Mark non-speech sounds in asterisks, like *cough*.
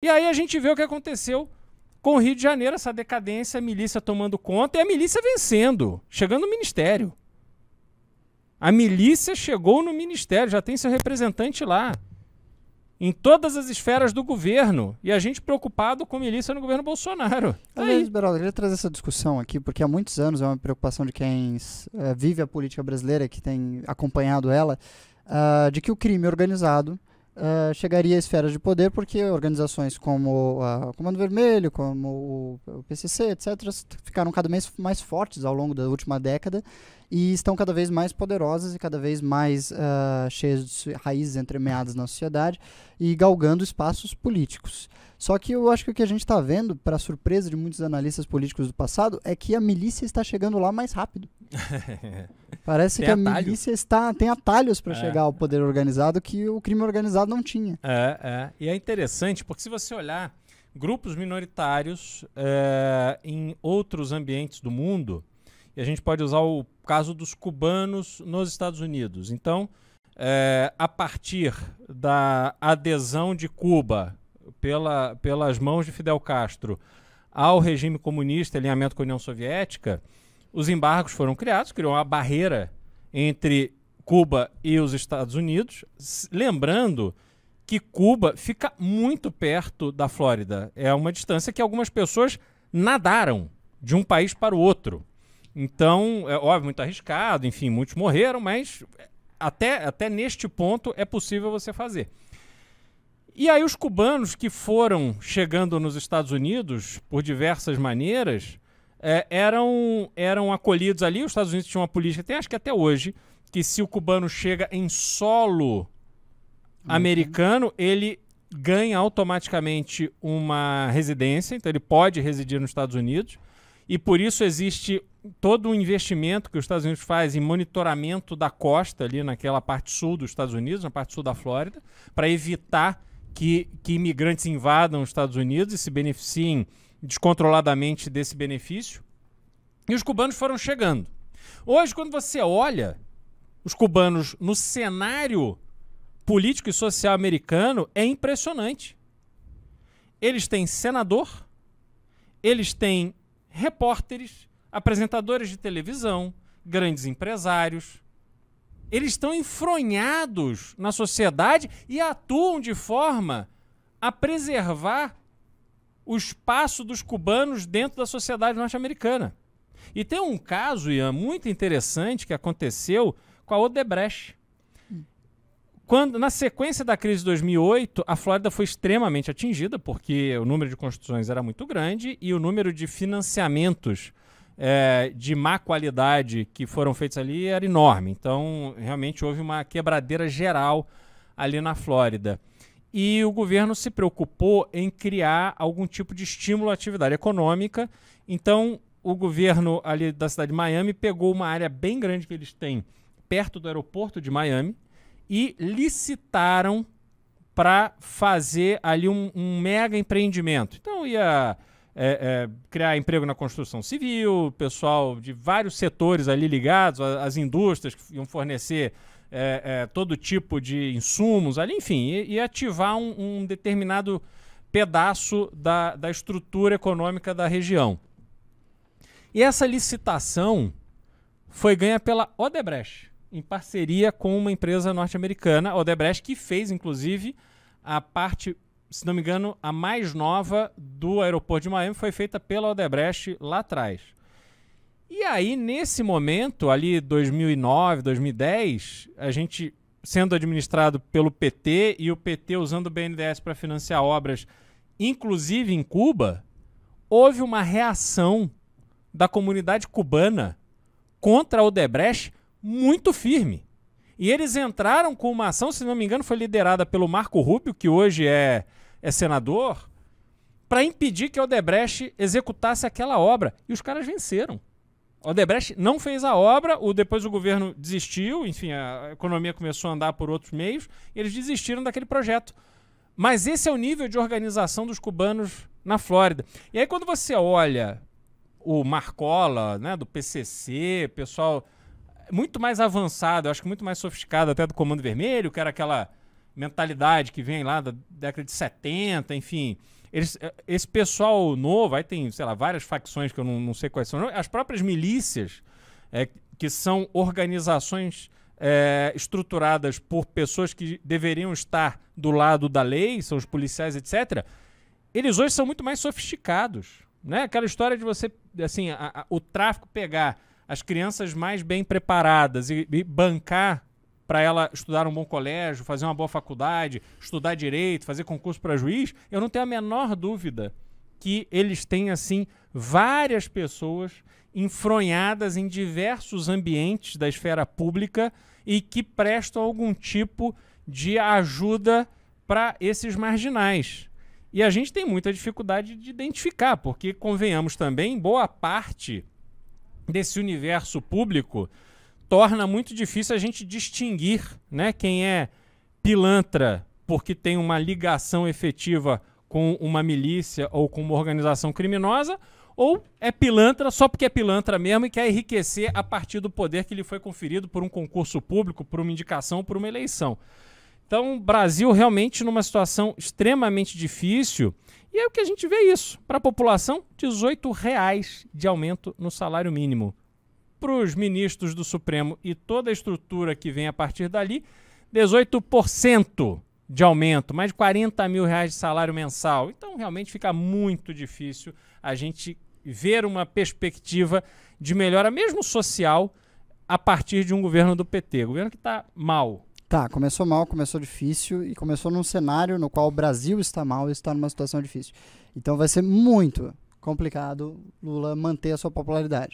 E aí a gente vê o que aconteceu com o Rio de Janeiro, essa decadência, a milícia tomando conta e a milícia vencendo, chegando no ministério. A milícia chegou no ministério, já tem seu representante lá. Em todas as esferas do governo. E a gente preocupado com milícia no governo Bolsonaro. Tá Aliás, Beraldo, eu queria trazer essa discussão aqui, porque há muitos anos é uma preocupação de quem é, vive a política brasileira, que tem acompanhado ela, uh, de que o crime organizado uh, chegaria a esferas de poder, porque organizações como o Comando Vermelho, como o PCC, etc., ficaram cada vez mais fortes ao longo da última década e estão cada vez mais poderosas e cada vez mais uh, cheias de raízes entremeadas na sociedade e galgando espaços políticos. Só que eu acho que o que a gente está vendo, para surpresa de muitos analistas políticos do passado, é que a milícia está chegando lá mais rápido. *laughs* Parece tem que atalho. a milícia está tem atalhos para é. chegar ao poder organizado que o crime organizado não tinha. É, é. E é interessante porque se você olhar grupos minoritários é, em outros ambientes do mundo, e a gente pode usar o caso dos cubanos nos Estados Unidos. Então, é, a partir da adesão de Cuba pela, pelas mãos de Fidel Castro ao regime comunista, alinhamento com a União Soviética, os embargos foram criados, criou uma barreira entre Cuba e os Estados Unidos, lembrando que Cuba fica muito perto da Flórida. É uma distância que algumas pessoas nadaram de um país para o outro. Então, é óbvio, muito arriscado, enfim, muitos morreram, mas até, até neste ponto é possível você fazer. E aí os cubanos que foram chegando nos Estados Unidos por diversas maneiras é, eram, eram acolhidos ali. Os Estados Unidos tinham uma política, tem acho que até hoje, que se o cubano chega em solo uhum. americano, ele ganha automaticamente uma residência, então ele pode residir nos Estados Unidos. E por isso existe todo o investimento que os Estados Unidos faz em monitoramento da costa ali naquela parte sul dos Estados Unidos, na parte sul da Flórida, para evitar que, que imigrantes invadam os Estados Unidos e se beneficiem descontroladamente desse benefício. E os cubanos foram chegando. Hoje, quando você olha os cubanos no cenário político e social americano, é impressionante. Eles têm senador, eles têm repórteres, apresentadores de televisão, grandes empresários. Eles estão enfronhados na sociedade e atuam de forma a preservar o espaço dos cubanos dentro da sociedade norte-americana. E tem um caso, Ian, muito interessante que aconteceu com a Odebrecht. Quando, na sequência da crise de 2008, a Flórida foi extremamente atingida, porque o número de construções era muito grande e o número de financiamentos é, de má qualidade que foram feitos ali era enorme. Então, realmente houve uma quebradeira geral ali na Flórida. E o governo se preocupou em criar algum tipo de estímulo à atividade econômica. Então, o governo ali da cidade de Miami pegou uma área bem grande que eles têm perto do aeroporto de Miami e licitaram para fazer ali um, um, mega empreendimento. Então ia é, é, criar emprego na construção civil, pessoal de vários setores ali ligados, as indústrias que iam fornecer é, é, todo tipo de insumos ali, enfim, e, e ativar um, um, determinado pedaço da, da estrutura econômica da região. E essa licitação foi ganha pela Odebrecht, em parceria com uma empresa norte-americana, Odebrecht, que fez, inclusive, a parte se não me engano, a mais nova do aeroporto de Miami foi feita pela Odebrecht lá atrás. E aí, nesse momento, ali 2009, 2010, a gente sendo administrado pelo PT e o PT usando o BNDES para financiar obras, inclusive em Cuba, houve uma reação da comunidade cubana contra a Odebrecht muito firme. E eles entraram com uma ação, se não me engano, foi liderada pelo Marco Rubio, que hoje é é senador, para impedir que Odebrecht executasse aquela obra. E os caras venceram. Odebrecht não fez a obra, o, depois o governo desistiu, enfim, a economia começou a andar por outros meios, eles desistiram daquele projeto. Mas esse é o nível de organização dos cubanos na Flórida. E aí quando você olha o Marcola, né, do PCC, pessoal muito mais avançado, acho que muito mais sofisticado até do Comando Vermelho, que era aquela mentalidade que vem lá da década de 70, enfim. Eles, eh, esse pessoal novo, aí tem, sei lá, várias facções que eu não, não sei quais são. As próprias milícias, é, que são organizações é, estruturadas por pessoas que deveriam estar do lado da lei, são os policiais, etc., eles hoje são muito mais sofisticados. Né? Aquela história de você, assim, a, a, o tráfico pegar as crianças mais bem preparadas e, e bancar para ela estudar um bom colégio, fazer uma boa faculdade, estudar direito, fazer concurso para juiz, eu não tenho a menor dúvida que eles têm, assim, várias pessoas enfronhadas em diversos ambientes da esfera pública e que prestam algum tipo de ajuda para esses marginais. E a gente tem muita dificuldade de identificar, porque, convenhamos também, boa parte desse universo público torna muito difícil a gente distinguir né, quem é pilantra porque tem uma ligação efetiva com uma milícia ou com uma organização criminosa, ou é pilantra só porque é pilantra mesmo e quer enriquecer a partir do poder que lhe foi conferido por um concurso público, por uma indicação, por uma eleição. Então, o Brasil realmente numa situação extremamente difícil. E é o que a gente vê isso. Para a população, R$ 18 de aumento no salário mínimo para os ministros do Supremo e toda a estrutura que vem a partir dali, 18% de aumento, mais de 40 mil reais de salário mensal. Então, realmente fica muito difícil a gente ver uma perspectiva de melhora, mesmo social, a partir de um governo do PT. Governo que está mal. Tá, começou mal, começou difícil e começou num cenário no qual o Brasil está mal e está numa situação difícil. Então vai ser muito complicado Lula manter a sua popularidade.